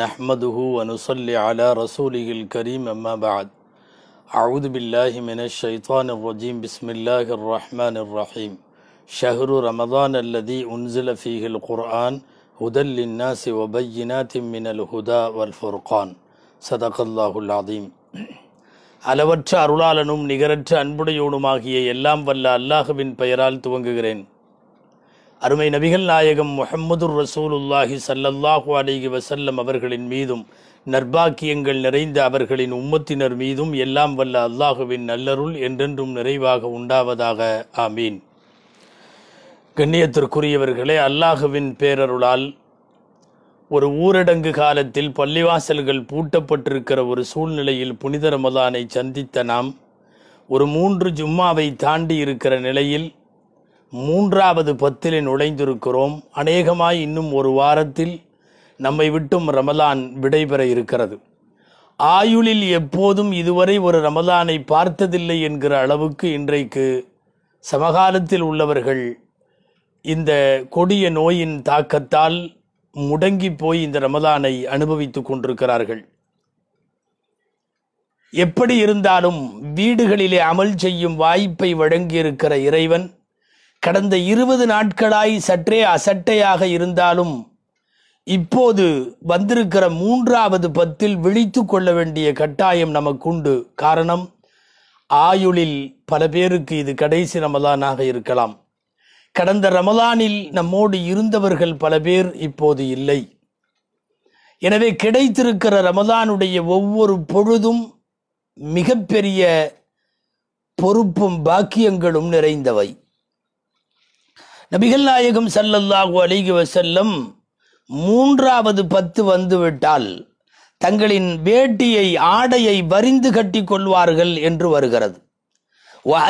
नहमदनसल रसूल करीम अम्माबाद आऊदबिल्लिमिनशैतवानरजीम बसमीम शहर रमदान अल्लदी उनज़िलफ़ीक़ुरआन हदल्लिन्नास वबैनातिमिनहुदा वल्फ़ुर्क़ान சதகல்லாஹுல்லாதீம் அளவற்ற அருளாளனும் நிகரற்ற அன்புடையோனுமாகிய எல்லாம் வல்ல அல்லாஹுவின் பெயரால் துவங்குகிறேன் அருமை நபிகள் நாயகம் முஹம்மது ரசூலுல்லாஹி சல்லல்லாஹு அலிகி வசல்லம் அவர்களின் மீதும் நர்பாக்கியங்கள் நிறைந்த அவர்களின் உம்மத்தினர் மீதும் எல்லாம் வல்ல அல்லாஹுவின் நல்லருள் என்றென்றும் நிறைவாக உண்டாவதாக ஆமீன் கண்ணியத்திற்குரியவர்களே அல்லாஹுவின் பேரருளால் ஒரு ஊரடங்கு காலத்தில் பள்ளிவாசல்கள் பூட்டப்பட்டிருக்கிற ஒரு சூழ்நிலையில் புனித ரமதானை சந்தித்த நாம் ஒரு மூன்று ஜும்மாவை தாண்டி இருக்கிற நிலையில் மூன்றாவது பத்திலே நுழைந்திருக்கிறோம் அநேகமாய் இன்னும் ஒரு வாரத்தில் நம்மை விட்டும் ரமலான் விடைபெற இருக்கிறது ஆயுளில் எப்போதும் இதுவரை ஒரு ரமலானை பார்த்ததில்லை என்கிற அளவுக்கு இன்றைக்கு சமகாலத்தில் உள்ளவர்கள் இந்த கொடிய நோயின் தாக்கத்தால் முடங்கி போய் இந்த ரமலானை அனுபவித்து கொண்டிருக்கிறார்கள் எப்படி இருந்தாலும் வீடுகளிலே அமல் செய்யும் வாய்ப்பை வழங்கியிருக்கிற இறைவன் கடந்த இருபது நாட்களாய் சற்றே அசட்டையாக இருந்தாலும் இப்போது வந்திருக்கிற மூன்றாவது பத்தில் விழித்து கொள்ள வேண்டிய கட்டாயம் நமக்குண்டு காரணம் ஆயுளில் பல பேருக்கு இது கடைசி ரமலானாக இருக்கலாம் கடந்த ரமலானில் நம்மோடு இருந்தவர்கள் பல பேர் இப்போது இல்லை எனவே கிடைத்திருக்கிற ரமலானுடைய ஒவ்வொரு பொழுதும் மிகப்பெரிய பொறுப்பும் பாக்கியங்களும் நிறைந்தவை நபிகள் நாயகம் சல்லல்லாஹு அலிகி வசல்லம் மூன்றாவது பத்து வந்துவிட்டால் தங்களின் வேட்டியை ஆடையை வரிந்து கட்டி கொள்வார்கள் என்று வருகிறது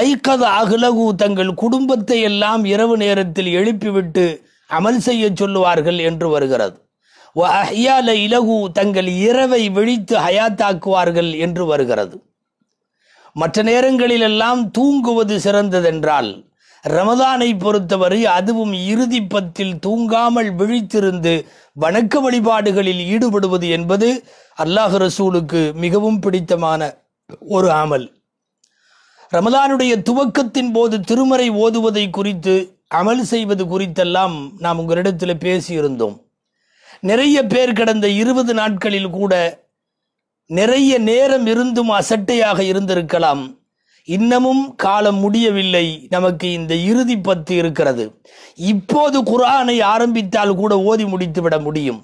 ஐக்கத அகலகு தங்கள் குடும்பத்தை எல்லாம் இரவு நேரத்தில் எழுப்பிவிட்டு அமல் செய்ய சொல்லுவார்கள் என்று வருகிறது இலகு தங்கள் இரவை விழித்து ஹயாத்தாக்குவார்கள் என்று வருகிறது மற்ற நேரங்களிலெல்லாம் தூங்குவது சிறந்ததென்றால் ரமதானை பொறுத்தவரை அதுவும் இறுதி பத்தில் தூங்காமல் விழித்திருந்து வணக்க வழிபாடுகளில் ஈடுபடுவது என்பது அல்லாஹ் ரசூலுக்கு மிகவும் பிடித்தமான ஒரு அமல் ரமதானுடைய துவக்கத்தின் போது திருமறை ஓதுவதை குறித்து அமல் செய்வது குறித்தெல்லாம் நாம் உங்களிடத்தில் பேசியிருந்தோம் நிறைய பேர் கடந்த இருபது நாட்களில் கூட நிறைய நேரம் இருந்தும் அசட்டையாக இருந்திருக்கலாம் இன்னமும் காலம் முடியவில்லை நமக்கு இந்த இறுதி பத்து இருக்கிறது இப்போது குரானை ஆரம்பித்தால் கூட ஓதி முடித்துவிட முடியும்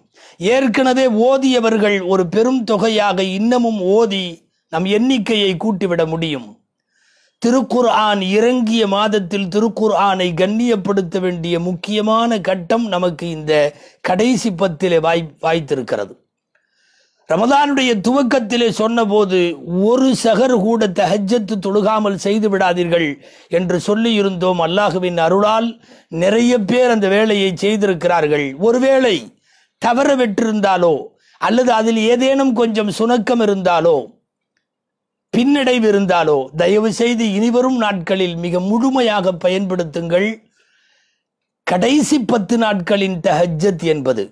ஏற்கனவே ஓதியவர்கள் ஒரு பெரும் தொகையாக இன்னமும் ஓதி நம் எண்ணிக்கையை கூட்டிவிட முடியும் திருக்குர் ஆன் இறங்கிய மாதத்தில் திருக்குர் ஆனை கண்ணியப்படுத்த வேண்டிய முக்கியமான கட்டம் நமக்கு இந்த கடைசி பத்திலே வாய் வாய்த்திருக்கிறது ரமதானுடைய துவக்கத்திலே சொன்னபோது ஒரு சகர் கூட தஹஜத்து தொழுகாமல் செய்து விடாதீர்கள் என்று சொல்லியிருந்தோம் அல்லாஹுவின் அருளால் நிறைய பேர் அந்த வேலையை செய்திருக்கிறார்கள் ஒருவேளை தவற விட்டிருந்தாலோ அல்லது அதில் ஏதேனும் கொஞ்சம் சுணக்கம் இருந்தாலோ பின்னடைவு இருந்தாலோ தயவு செய்து இனிவரும் நாட்களில் மிக முழுமையாக பயன்படுத்துங்கள் கடைசி பத்து நாட்களின் தஹஜத் என்பது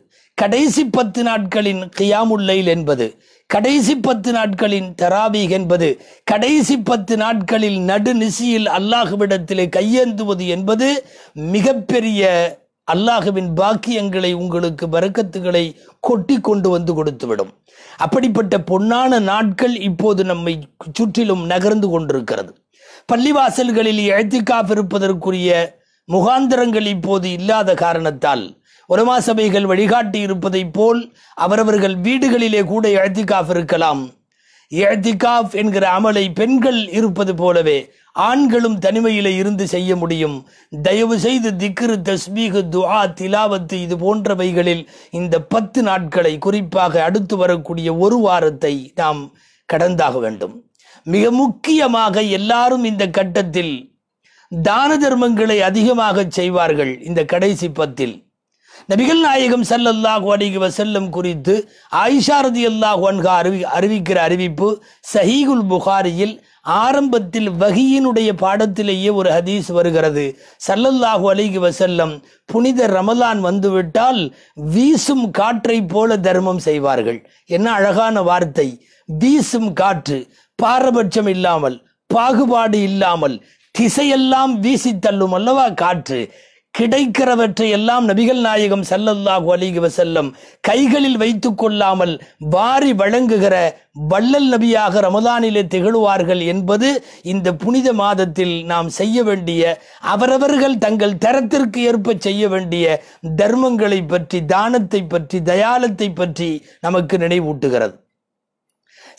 கடைசி பத்து நாட்களின் கியாமுல்லைல் என்பது கடைசி பத்து நாட்களின் தராபீக் என்பது கடைசி பத்து நாட்களில் நடுநிசியில் அல்லாஹுவிடத்திலே கையேந்துவது என்பது மிகப்பெரிய அல்லாஹுவின் பாக்கியங்களை உங்களுக்கு வரக்கத்துகளை கொட்டி கொண்டு வந்து கொடுத்துவிடும் அப்படிப்பட்ட பொன்னான நாட்கள் இப்போது நம்மை சுற்றிலும் நகர்ந்து கொண்டிருக்கிறது பள்ளிவாசல்களில் எழுத்திக்காப் இருப்பதற்குரிய முகாந்திரங்கள் இப்போது இல்லாத காரணத்தால் உலமா சபைகள் வழிகாட்டி இருப்பதைப் போல் அவரவர்கள் வீடுகளிலே கூட எழுத்திக்காஃப் இருக்கலாம் எழுத்திக்காஃப் என்கிற அமலை பெண்கள் இருப்பது போலவே ஆண்களும் தனிமையிலே இருந்து செய்ய முடியும் தயவு செய்து திக்ரு தஸ்மீகு துஆ திலாவத்து இது போன்றவைகளில் இந்த பத்து நாட்களை குறிப்பாக அடுத்து வரக்கூடிய ஒரு வாரத்தை நாம் கடந்தாக வேண்டும் மிக முக்கியமாக எல்லாரும் இந்த கட்டத்தில் தான தர்மங்களை அதிகமாக செய்வார்கள் இந்த கடைசி பத்தில் நபிகள் நாயகம் சல்லல்லாஹ் அலிகுவ செல்லும் குறித்து ஆயிஷாரதி அல்லாஹ் ஒன்கா அறிவி அறிவிக்கிற அறிவிப்பு சஹீகுல் புகாரியில் ஆரம்பத்தில் வகியினுடைய பாடத்திலேயே ஒரு ஹதீஸ் வருகிறது சல்லல்லாஹு அலிகி வசல்லம் புனித ரமலான் வந்துவிட்டால் வீசும் காற்றை போல தர்மம் செய்வார்கள் என்ன அழகான வார்த்தை வீசும் காற்று பாரபட்சம் இல்லாமல் பாகுபாடு இல்லாமல் திசையெல்லாம் வீசி தள்ளும் அல்லவா காற்று கிடைக்கிறவற்றை எல்லாம் நபிகள் நாயகம் சல்லல்லாஹு அலிகி செல்லும் கைகளில் வைத்துக் கொள்ளாமல் வாரி வழங்குகிற வள்ளல் நபியாக ரமதானிலே திகழ்வார்கள் என்பது இந்த புனித மாதத்தில் நாம் செய்ய வேண்டிய அவரவர்கள் தங்கள் தரத்திற்கு ஏற்ப செய்ய வேண்டிய தர்மங்களை பற்றி தானத்தை பற்றி தயாலத்தை பற்றி நமக்கு நினைவூட்டுகிறது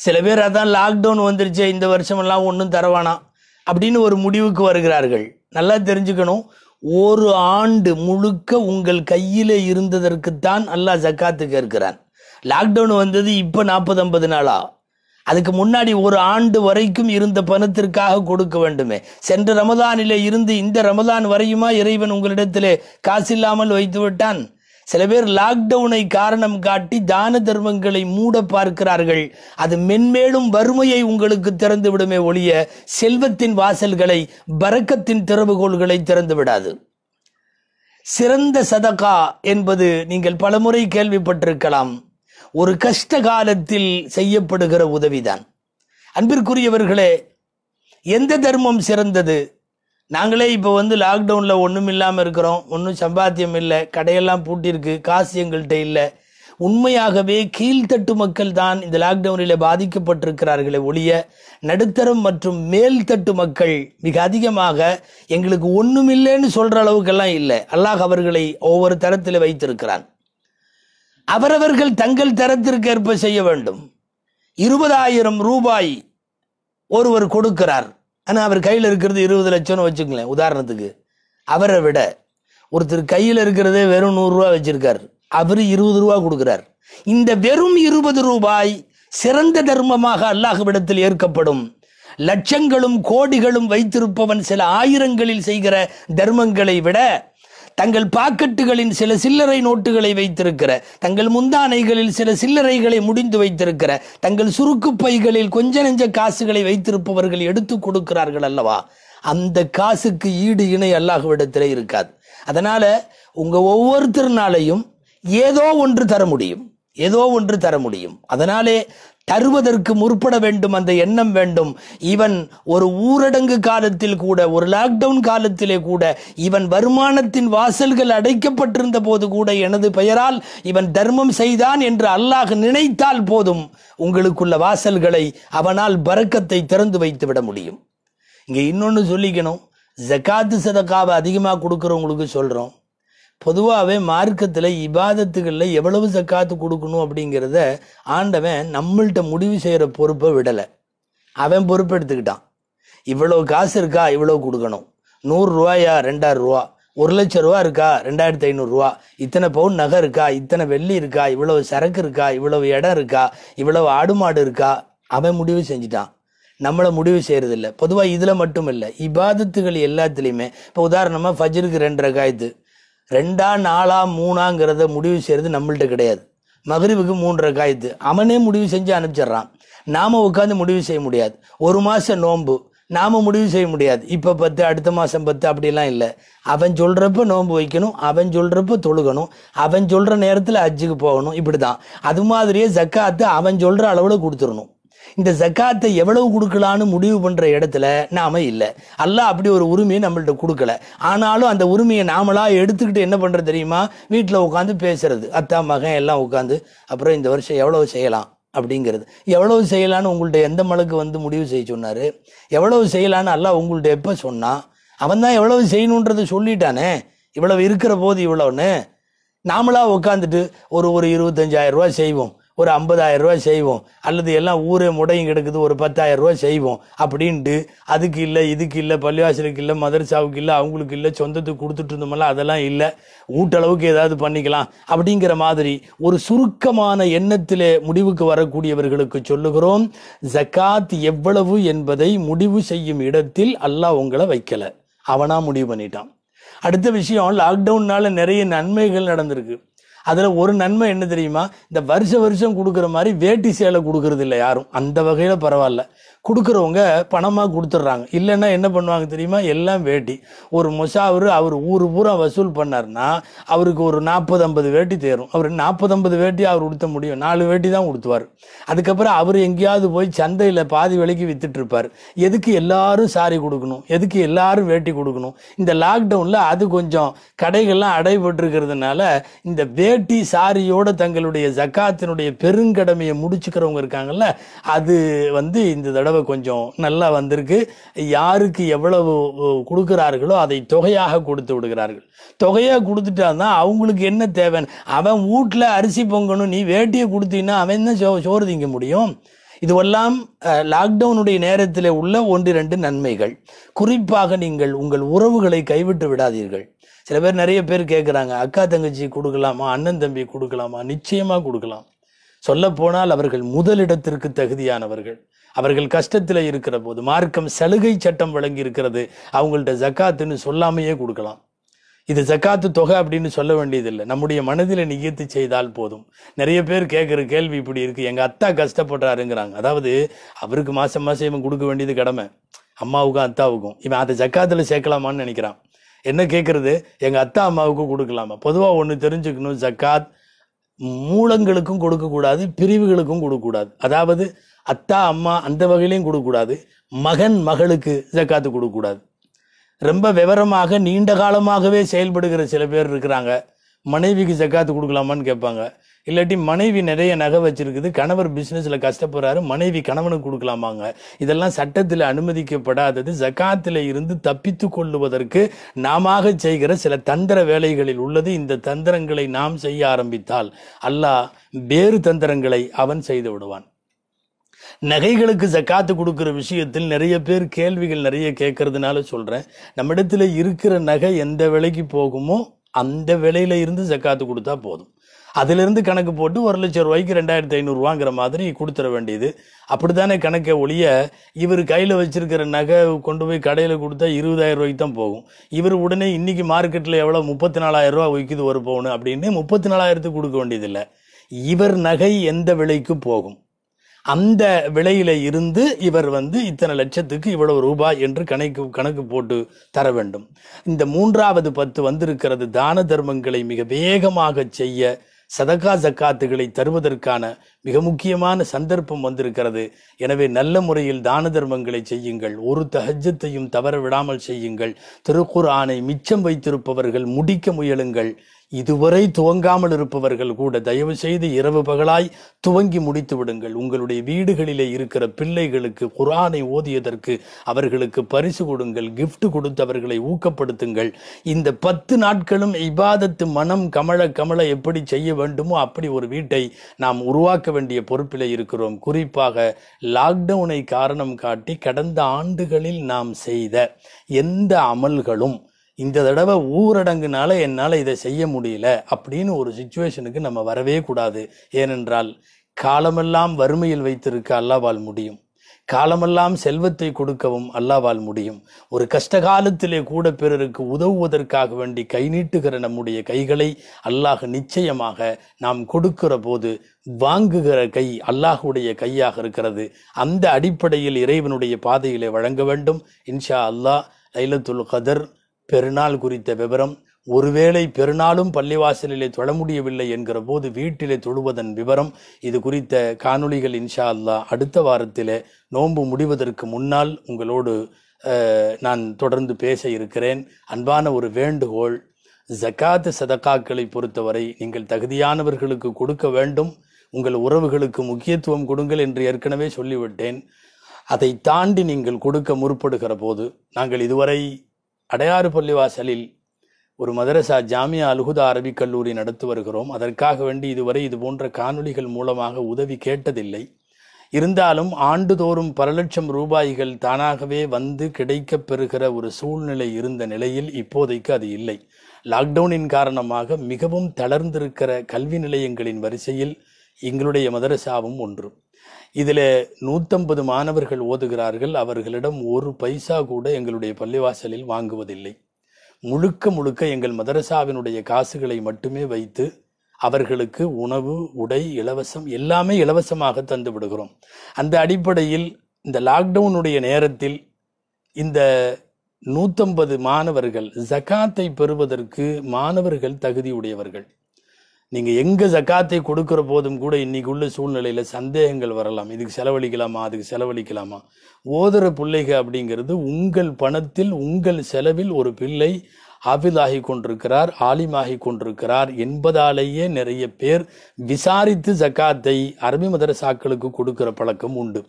சில பேர் அதான் லாக்டவுன் வந்துருச்சு இந்த வருஷமெல்லாம் ஒன்றும் தரவானா அப்படின்னு ஒரு முடிவுக்கு வருகிறார்கள் நல்லா தெரிஞ்சுக்கணும் ஒரு ஆண்டு முழுக்க உங்கள் கையிலே இருந்ததற்குத்தான் அல்லாஹ் ஜக்காத்து கேட்கிறான் லாக்டவுன் வந்தது இப்போ நாற்பது ஐம்பது நாளா அதுக்கு முன்னாடி ஒரு ஆண்டு வரைக்கும் இருந்த பணத்திற்காக கொடுக்க வேண்டுமே சென்ற ரமதானிலே இருந்து இந்த ரமதான் வரையுமா இறைவன் உங்களிடத்திலே காசு இல்லாமல் வைத்து விட்டான் சில பேர் லாக்டவுனை காரணம் காட்டி தான தர்மங்களை மூட பார்க்கிறார்கள் அது மென்மேலும் வறுமையை உங்களுக்கு திறந்து விடுமே ஒழிய செல்வத்தின் வாசல்களை பறக்கத்தின் திறவுகோள்களை திறந்து விடாது சிறந்த சதகா என்பது நீங்கள் பலமுறை கேள்விப்பட்டிருக்கலாம் ஒரு கஷ்ட காலத்தில் செய்யப்படுகிற உதவிதான் அன்பிற்குரியவர்களே எந்த தர்மம் சிறந்தது நாங்களே இப்போ வந்து லாக்டவுனில் ஒன்றும் இல்லாமல் இருக்கிறோம் ஒன்றும் சம்பாத்தியம் இல்லை கடையெல்லாம் பூட்டியிருக்கு காசு எங்கள்கிட்ட இல்லை உண்மையாகவே கீழ்த்தட்டு மக்கள் தான் இந்த லாக்டவுனில் பாதிக்கப்பட்டிருக்கிறார்களே ஒழிய நடுத்தரம் மற்றும் மேல்தட்டு மக்கள் மிக அதிகமாக எங்களுக்கு ஒன்றும் இல்லைன்னு சொல்கிற அளவுக்கெல்லாம் இல்லை அல்லாஹ் அவர்களை ஒவ்வொரு தரத்தில் வைத்திருக்கிறான் அவரவர்கள் தங்கள் தரத்திற்கு ஏற்ப செய்ய வேண்டும் இருபதாயிரம் ரூபாய் ஒருவர் கொடுக்கிறார் ஆனால் அவர் கையில் இருக்கிறது இருபது லட்சம்னு வச்சுக்கலேன் உதாரணத்துக்கு அவரை விட ஒருத்தர் கையில் இருக்கிறதே வெறும் நூறுரூவா வச்சுருக்கார் அவர் இருபது ரூபா கொடுக்குறார் இந்த வெறும் இருபது ரூபாய் சிறந்த தர்மமாக அல்லாஹுவிடத்தில் ஏற்கப்படும் லட்சங்களும் கோடிகளும் வைத்திருப்பவன் சில ஆயிரங்களில் செய்கிற தர்மங்களை விட தங்கள் பாக்கெட்டுகளின் சில சில்லறை நோட்டுகளை வைத்திருக்கிற தங்கள் முந்தானைகளில் சில சில்லறைகளை முடிந்து வைத்திருக்கிற தங்கள் சுருக்கு பைகளில் கொஞ்ச நெஞ்ச காசுகளை வைத்திருப்பவர்கள் எடுத்து கொடுக்கிறார்கள் அல்லவா அந்த காசுக்கு ஈடு இணை அல்லாஹுவிடத்திலே இருக்காது அதனால உங்க ஒவ்வொருத்தர் நாளையும் ஏதோ ஒன்று தர முடியும் ஏதோ ஒன்று தர முடியும் அதனாலே தருவதற்கு முற்பட வேண்டும் அந்த எண்ணம் வேண்டும் இவன் ஒரு ஊரடங்கு காலத்தில் கூட ஒரு லாக்டவுன் காலத்திலே கூட இவன் வருமானத்தின் வாசல்கள் அடைக்கப்பட்டிருந்த போது கூட எனது பெயரால் இவன் தர்மம் செய்தான் என்று அல்லாஹ் நினைத்தால் போதும் உங்களுக்குள்ள வாசல்களை அவனால் பறக்கத்தை திறந்து வைத்து விட முடியும் இங்கே இன்னொன்று சொல்லிக்கணும் ஜக்காத்து சதக்காவை அதிகமாக கொடுக்குறவங்களுக்கு சொல்கிறோம் பொதுவாகவே மார்க்கத்தில் இபாதத்துகளில் எவ்வளவு சக்காத்து கொடுக்கணும் அப்படிங்கிறத ஆண்டவன் நம்மள்கிட்ட முடிவு செய்கிற பொறுப்பை விடலை அவன் பொறுப்பெடுத்துக்கிட்டான் இவ்வளோ காசு இருக்கா இவ்வளோ கொடுக்கணும் நூறுரூவாயா ரெண்டாயிரம் ரூபா ஒரு லட்ச ரூபா இருக்கா ரெண்டாயிரத்தி ஐநூறுரூவா இத்தனை பவுன் நகை இருக்கா இத்தனை வெள்ளி இருக்கா இவ்வளவு சரக்கு இருக்கா இவ்வளவு இடம் இருக்கா இவ்வளவு ஆடு மாடு இருக்கா அவன் முடிவு செஞ்சுட்டான் நம்மளை முடிவு செய்கிறது இல்லை பொதுவாக இதில் மட்டும் இல்லை இபாதத்துகள் எல்லாத்துலேயுமே இப்போ உதாரணமாக ஃபஜருக்கு ரெண்டு ரகாயத்து ரெண்டா நாலா மூணாங்கிறத முடிவு செய்கிறது நம்மள்கிட்ட கிடையாது மகிழ்வுக்கு மூன்றரை காயத்து அவனே முடிவு செஞ்சு அனுப்பிச்சிட்றான் நாம் உட்காந்து முடிவு செய்ய முடியாது ஒரு மாதம் நோன்பு நாம் முடிவு செய்ய முடியாது இப்போ பத்து அடுத்த மாதம் பத்து அப்படிலாம் இல்லை அவன் சொல்கிறப்ப நோன்பு வைக்கணும் அவன் சொல்கிறப்ப தொழுகணும் அவன் சொல்கிற நேரத்தில் அஜுக்கு போகணும் இப்படி தான் அது மாதிரியே ஜக்காத்து அவன் சொல்கிற அளவில் கொடுத்துடணும் இந்த ஜக்காத்தை எவ்வளவு கொடுக்கலான்னு முடிவு பண்ணுற இடத்துல நாம இல்லை அல்ல அப்படி ஒரு உரிமையை நம்மள்கிட்ட கொடுக்கல ஆனாலும் அந்த உரிமையை நாமளாக எடுத்துக்கிட்டு என்ன பண்றது தெரியுமா வீட்டில் உட்காந்து பேசுறது அத்தா மகன் எல்லாம் உட்காந்து அப்புறம் இந்த வருஷம் எவ்வளவு செய்யலாம் அப்படிங்கிறது எவ்வளவு செய்யலான்னு உங்கள்ட்ட எந்த மலக்கு வந்து முடிவு செய்ய சொன்னார் எவ்வளவு செய்யலான்னு அல்லா உங்கள்ட்ட எப்போ சொன்னான் அவன் தான் எவ்வளவு செய்யணுன்றதை சொல்லிட்டானே இவ்வளவு இருக்கிற போது இவ்வளோன்னு நாமளாக உட்காந்துட்டு ஒரு ஒரு இருபத்தஞ்சாயிரம் ரூபாய் செய்வோம் ஒரு ஐம்பதாயிரம் ரூபா செய்வோம் அல்லது எல்லாம் ஊரே முடையும் கிடக்குது ஒரு பத்தாயிரம் ரூபா செய்வோம் அப்படின்ட்டு அதுக்கு இல்லை இதுக்கு இல்லை பள்ளிவாசலுக்கு இல்லை மதரசாவுக்கு இல்லை அவங்களுக்கு இல்லை சொந்தத்துக்கு கொடுத்துட்டு இருந்தோமெல்லாம் அதெல்லாம் இல்லை ஊட்டளவுக்கு ஏதாவது பண்ணிக்கலாம் அப்படிங்கிற மாதிரி ஒரு சுருக்கமான எண்ணத்தில் முடிவுக்கு வரக்கூடியவர்களுக்கு சொல்லுகிறோம் ஜக்காத் எவ்வளவு என்பதை முடிவு செய்யும் இடத்தில் அல்லாஹ் உங்களை வைக்கலை அவனாக முடிவு பண்ணிட்டான் அடுத்த விஷயம் லாக்டவுன்னால நிறைய நன்மைகள் நடந்திருக்கு அதில் ஒரு நன்மை என்ன தெரியுமா இந்த வருஷ வருஷம் கொடுக்குற மாதிரி வேட்டி சேலை கொடுக்கறது இல்லை யாரும் அந்த வகையில் பரவாயில்ல கொடுக்குறவங்க பணமாக கொடுத்துட்றாங்க இல்லைன்னா என்ன பண்ணுவாங்க தெரியுமா எல்லாம் வேட்டி ஒரு முசாவர் அவர் ஊர் பூரா வசூல் பண்ணார்னா அவருக்கு ஒரு நாற்பது ஐம்பது வேட்டி தேரும் அவர் நாற்பது ஐம்பது வேட்டி அவர் உடுத்த முடியும் நாலு வேட்டி தான் கொடுத்துவார் அதுக்கப்புறம் அவர் எங்கேயாவது போய் சந்தையில் பாதி விலைக்கு விற்றுட்ருப்பார் எதுக்கு எல்லாரும் சாரி கொடுக்கணும் எதுக்கு எல்லாரும் வேட்டி கொடுக்கணும் இந்த லாக்டவுனில் அது கொஞ்சம் கடைகள்லாம் அடைபட்டுருக்கிறதுனால இந்த வேட்டி சாரியோட தங்களுடைய ஜக்காத்தினுடைய பெருங்கடமையை முடிச்சுக்கிறவங்க இருக்காங்கல்ல அது வந்து இந்த தடவை தடவை கொஞ்சம் நல்லா வந்திருக்கு யாருக்கு எவ்வளவு கொடுக்குறார்களோ அதை தொகையாக கொடுத்து விடுகிறார்கள் தொகையாக கொடுத்துட்டாதான் அவங்களுக்கு என்ன தேவைன்னு அவன் வீட்டில் அரிசி பொங்கணும் நீ வேட்டியை கொடுத்தீங்கன்னா அவன் தான் சோ சோறு திங்க முடியும் இதுவெல்லாம் லாக்டவுனுடைய நேரத்தில் உள்ள ஒன்று ரெண்டு நன்மைகள் குறிப்பாக நீங்கள் உங்கள் உறவுகளை கைவிட்டு விடாதீர்கள் சில பேர் நிறைய பேர் கேட்குறாங்க அக்கா தங்கச்சி கொடுக்கலாமா அண்ணன் தம்பி கொடுக்கலாமா நிச்சயமாக கொடுக்கலாம் சொல்லப்போனால் அவர்கள் முதலிடத்திற்கு தகுதியானவர்கள் அவர்கள் கஷ்டத்தில் இருக்கிற போது மார்க்கம் சலுகை சட்டம் வழங்கி இருக்கிறது அவங்கள்ட்ட ஜக்காத்துன்னு சொல்லாமையே கொடுக்கலாம் இது ஜக்காத்து தொகை அப்படின்னு சொல்ல வேண்டியதில்லை நம்முடைய மனதில் நிகழ்த்து செய்தால் போதும் நிறைய பேர் கேட்குற கேள்வி இப்படி இருக்குது எங்கள் அத்தா கஷ்டப்படுறாருங்கிறாங்க அதாவது அவருக்கு மாதம் மாதம் இவன் கொடுக்க வேண்டியது கடமை அம்மாவுக்கும் அத்தாவுக்கும் இவன் அதை ஜக்காத்தில் சேர்க்கலாமான்னு நினைக்கிறான் என்ன கேட்குறது எங்கள் அத்தா அம்மாவுக்கும் கொடுக்கலாமா பொதுவாக ஒன்று தெரிஞ்சுக்கணும் ஜக்காத் மூலங்களுக்கும் கொடுக்கக்கூடாது பிரிவுகளுக்கும் கொடுக்கக்கூடாது அதாவது அத்தா அம்மா அந்த வகையிலையும் கொடுக்கக்கூடாது மகன் மகளுக்கு ஜக்காத்து கொடுக்கக்கூடாது ரொம்ப விவரமாக நீண்ட காலமாகவே செயல்படுகிற சில பேர் இருக்கிறாங்க மனைவிக்கு ஜக்காத்து கொடுக்கலாமான்னு கேட்பாங்க இல்லாட்டி மனைவி நிறைய நகை வச்சிருக்குது கணவர் பிஸ்னஸில் கஷ்டப்படுறாரு மனைவி கணவனுக்கு கொடுக்கலாமாங்க இதெல்லாம் சட்டத்தில் அனுமதிக்கப்படாதது ஜக்காத்தில் இருந்து தப்பித்து கொள்ளுவதற்கு நாம செய்கிற சில தந்திர வேலைகளில் உள்ளது இந்த தந்திரங்களை நாம் செய்ய ஆரம்பித்தால் அல்லாஹ் வேறு தந்திரங்களை அவன் செய்து விடுவான் நகைகளுக்கு ஜக்காத்து கொடுக்குற விஷயத்தில் நிறைய பேர் கேள்விகள் நிறைய கேட்கறதுனால சொல்கிறேன் நம்மிடத்தில் இருக்கிற நகை எந்த விலைக்கு போகுமோ அந்த விலையில இருந்து ஜக்காத்து கொடுத்தா போதும் அதிலிருந்து கணக்கு போட்டு ஒரு லட்சம் ரூபாய்க்கு ரெண்டாயிரத்தி ஐநூறுரூவாங்கிற மாதிரி கொடுத்துட வேண்டியது அப்படி தானே கணக்கை ஒழிய இவர் கையில் வச்சிருக்கிற நகை கொண்டு போய் கடையில் கொடுத்தா இருபதாயிரம் ரூபாய்க்கு தான் போகும் இவர் உடனே இன்னைக்கு மார்க்கெட்டில் எவ்வளோ முப்பத்தி நாலாயிரம் ரூபா விற்கிது ஒரு போகணும் அப்படின்னு முப்பத்தி நாலாயிரத்துக்கு கொடுக்க வேண்டியதில்லை இவர் நகை எந்த விலைக்கு போகும் அந்த விலையில இருந்து இவர் வந்து இத்தனை லட்சத்துக்கு இவ்வளவு ரூபாய் என்று கணக்கு கணக்கு போட்டு தர வேண்டும் இந்த மூன்றாவது பத்து வந்திருக்கிறது தான தர்மங்களை மிக வேகமாக செய்ய சதகா சக்காத்துகளை தருவதற்கான மிக முக்கியமான சந்தர்ப்பம் வந்திருக்கிறது எனவே நல்ல முறையில் தான தர்மங்களை செய்யுங்கள் ஒரு தஹஜத்தையும் தவற விடாமல் செய்யுங்கள் திருக்குர் ஆணை மிச்சம் வைத்திருப்பவர்கள் முடிக்க முயலுங்கள் இதுவரை துவங்காமல் இருப்பவர்கள் கூட தயவு செய்து இரவு பகலாய் துவங்கி முடித்து விடுங்கள் உங்களுடைய வீடுகளிலே இருக்கிற பிள்ளைகளுக்கு குரானை ஓதியதற்கு அவர்களுக்கு பரிசு கொடுங்கள் கிஃப்ட் கொடுத்து அவர்களை ஊக்கப்படுத்துங்கள் இந்த பத்து நாட்களும் இபாதத்து மனம் கமழ கமழ எப்படி செய்ய வேண்டுமோ அப்படி ஒரு வீட்டை நாம் உருவாக்க வேண்டிய பொறுப்பிலே இருக்கிறோம் குறிப்பாக லாக்டவுனை காரணம் காட்டி கடந்த ஆண்டுகளில் நாம் செய்த எந்த அமல்களும் இந்த தடவை ஊரடங்குனால என்னால் இதை செய்ய முடியல அப்படின்னு ஒரு சுச்சுவேஷனுக்கு நம்ம வரவே கூடாது ஏனென்றால் காலமெல்லாம் வறுமையில் வைத்திருக்க அல்லாவால் முடியும் காலமெல்லாம் செல்வத்தை கொடுக்கவும் அல்லாவால் முடியும் ஒரு கஷ்ட காலத்திலே கூட பிறருக்கு உதவுவதற்காக வேண்டி கை நீட்டுகிற நம்முடைய கைகளை அல்லாஹ் நிச்சயமாக நாம் கொடுக்கிற போது வாங்குகிற கை அல்லாஹுடைய கையாக இருக்கிறது அந்த அடிப்படையில் இறைவனுடைய பாதையிலே வழங்க வேண்டும் இன்ஷா அல்லாஹ் லைலத்துல் கதர் பெருநாள் குறித்த விவரம் ஒருவேளை பெருநாளும் பள்ளிவாசலிலே தொழ முடியவில்லை என்கிற போது வீட்டிலே தொழுவதன் விவரம் இது குறித்த காணொளிகள் இன்ஷா அல்லா அடுத்த வாரத்திலே நோன்பு முடிவதற்கு முன்னால் உங்களோடு நான் தொடர்ந்து பேச இருக்கிறேன் அன்பான ஒரு வேண்டுகோள் ஜக்காத்து சதக்காக்களை பொறுத்தவரை நீங்கள் தகுதியானவர்களுக்கு கொடுக்க வேண்டும் உங்கள் உறவுகளுக்கு முக்கியத்துவம் கொடுங்கள் என்று ஏற்கனவே சொல்லிவிட்டேன் அதை தாண்டி நீங்கள் கொடுக்க முற்படுகிற போது நாங்கள் இதுவரை அடையாறு பள்ளிவாசலில் ஒரு மதரசா ஜாமியா அலுகுதா அரபிக் கல்லூரி நடத்து வருகிறோம் அதற்காக வேண்டி இதுவரை இது போன்ற காணொலிகள் மூலமாக உதவி கேட்டதில்லை இருந்தாலும் ஆண்டுதோறும் பல லட்சம் ரூபாய்கள் தானாகவே வந்து கிடைக்கப் பெறுகிற ஒரு சூழ்நிலை இருந்த நிலையில் இப்போதைக்கு அது இல்லை லாக்டவுனின் காரணமாக மிகவும் தளர்ந்திருக்கிற கல்வி நிலையங்களின் வரிசையில் எங்களுடைய மதரசாவும் ஒன்று இதில் நூற்றம்பது மாணவர்கள் ஓதுகிறார்கள் அவர்களிடம் ஒரு பைசா கூட எங்களுடைய பள்ளிவாசலில் வாங்குவதில்லை முழுக்க முழுக்க எங்கள் மதரசாவினுடைய காசுகளை மட்டுமே வைத்து அவர்களுக்கு உணவு உடை இலவசம் எல்லாமே இலவசமாக தந்து விடுகிறோம் அந்த அடிப்படையில் இந்த லாக்டவுனுடைய நேரத்தில் இந்த நூற்றம்பது மாணவர்கள் ஜகாத்தை பெறுவதற்கு மாணவர்கள் தகுதியுடையவர்கள் நீங்கள் எங்கே ஜக்காத்தை கொடுக்குற போதும் கூட இன்றைக்கி உள்ள சூழ்நிலையில் சந்தேகங்கள் வரலாம் இதுக்கு செலவழிக்கலாமா அதுக்கு செலவழிக்கலாமா ஓதுற பிள்ளைகள் அப்படிங்கிறது உங்கள் பணத்தில் உங்கள் செலவில் ஒரு பிள்ளை ஆபிதாகி கொண்டிருக்கிறார் ஆலிமாகி கொண்டிருக்கிறார் என்பதாலேயே நிறைய பேர் விசாரித்து ஜக்காத்தை அரபி மதரசாக்களுக்கு கொடுக்குற பழக்கம் உண்டு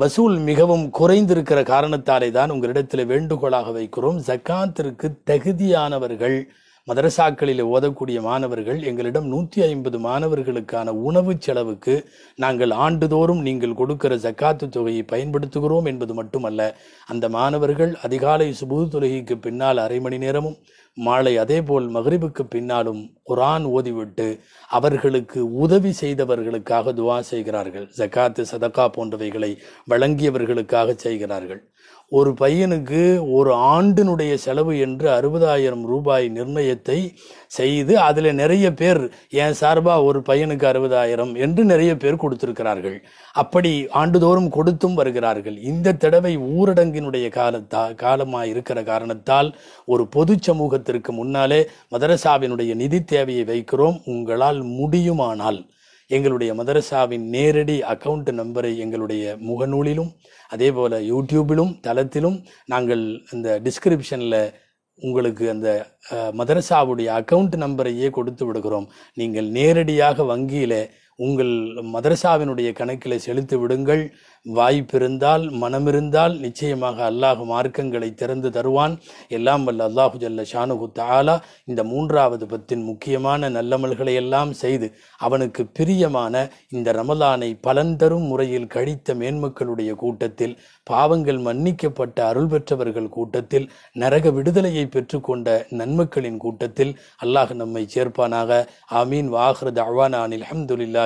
வசூல் மிகவும் குறைந்திருக்கிற காரணத்தாலே தான் உங்களிடத்தில் வேண்டுகோளாக வைக்கிறோம் ஜக்காத்திற்கு தகுதியானவர்கள் மதரசாக்களில் ஓதக்கூடிய மாணவர்கள் எங்களிடம் நூற்றி ஐம்பது மாணவர்களுக்கான உணவு செலவுக்கு நாங்கள் ஆண்டுதோறும் நீங்கள் கொடுக்கிற ஜக்காத்து தொகையை பயன்படுத்துகிறோம் என்பது மட்டுமல்ல அந்த மாணவர்கள் அதிகாலை சுபு தொழுகைக்கு பின்னால் அரை மணி நேரமும் மாலை அதேபோல் மகரிபுக்கு பின்னாலும் குரான் ஓதிவிட்டு அவர்களுக்கு உதவி செய்தவர்களுக்காக துவா செய்கிறார்கள் ஜக்காத்து சதக்கா போன்றவைகளை வழங்கியவர்களுக்காக செய்கிறார்கள் ஒரு பையனுக்கு ஒரு ஆண்டினுடைய செலவு என்று அறுபதாயிரம் ரூபாய் நிர்ணயத்தை செய்து அதில் நிறைய பேர் என் சார்பாக ஒரு பையனுக்கு அறுபதாயிரம் என்று நிறைய பேர் கொடுத்திருக்கிறார்கள் அப்படி ஆண்டுதோறும் கொடுத்தும் வருகிறார்கள் இந்த தடவை ஊரடங்கினுடைய காலத்தா காலமாக இருக்கிற காரணத்தால் ஒரு பொது சமூகத்திற்கு முன்னாலே மதரசாவினுடைய நிதி தேவையை வைக்கிறோம் உங்களால் முடியுமானால் எங்களுடைய மதரசாவின் நேரடி அக்கவுண்ட் நம்பரை எங்களுடைய முகநூலிலும் அதே போல் யூடியூபிலும் தளத்திலும் நாங்கள் இந்த டிஸ்கிரிப்ஷனில் உங்களுக்கு அந்த மதரசாவுடைய அக்கவுண்ட் நம்பரையே கொடுத்து விடுகிறோம் நீங்கள் நேரடியாக வங்கியில் உங்கள் மதரசாவினுடைய கணக்கில் செலுத்தி விடுங்கள் வாய்ப்பிருந்தால் மனமிருந்தால் நிச்சயமாக அல்லாஹு மார்க்கங்களை திறந்து தருவான் எல்லாம் வல்ல அல்லாஹு ஜல்ல ஷானுகு தாலா இந்த மூன்றாவது பத்தின் முக்கியமான நல்லமல்களை எல்லாம் செய்து அவனுக்கு பிரியமான இந்த ரமலானை பலன் தரும் முறையில் கழித்த மேன்மக்களுடைய கூட்டத்தில் பாவங்கள் மன்னிக்கப்பட்ட அருள் பெற்றவர்கள் கூட்டத்தில் நரக விடுதலையை பெற்றுக்கொண்ட நன்மக்களின் கூட்டத்தில் அல்லாஹ் நம்மை சேர்ப்பானாக ஆமீன் வாஹ்ரத் அவானானில் அஹமதுல்லா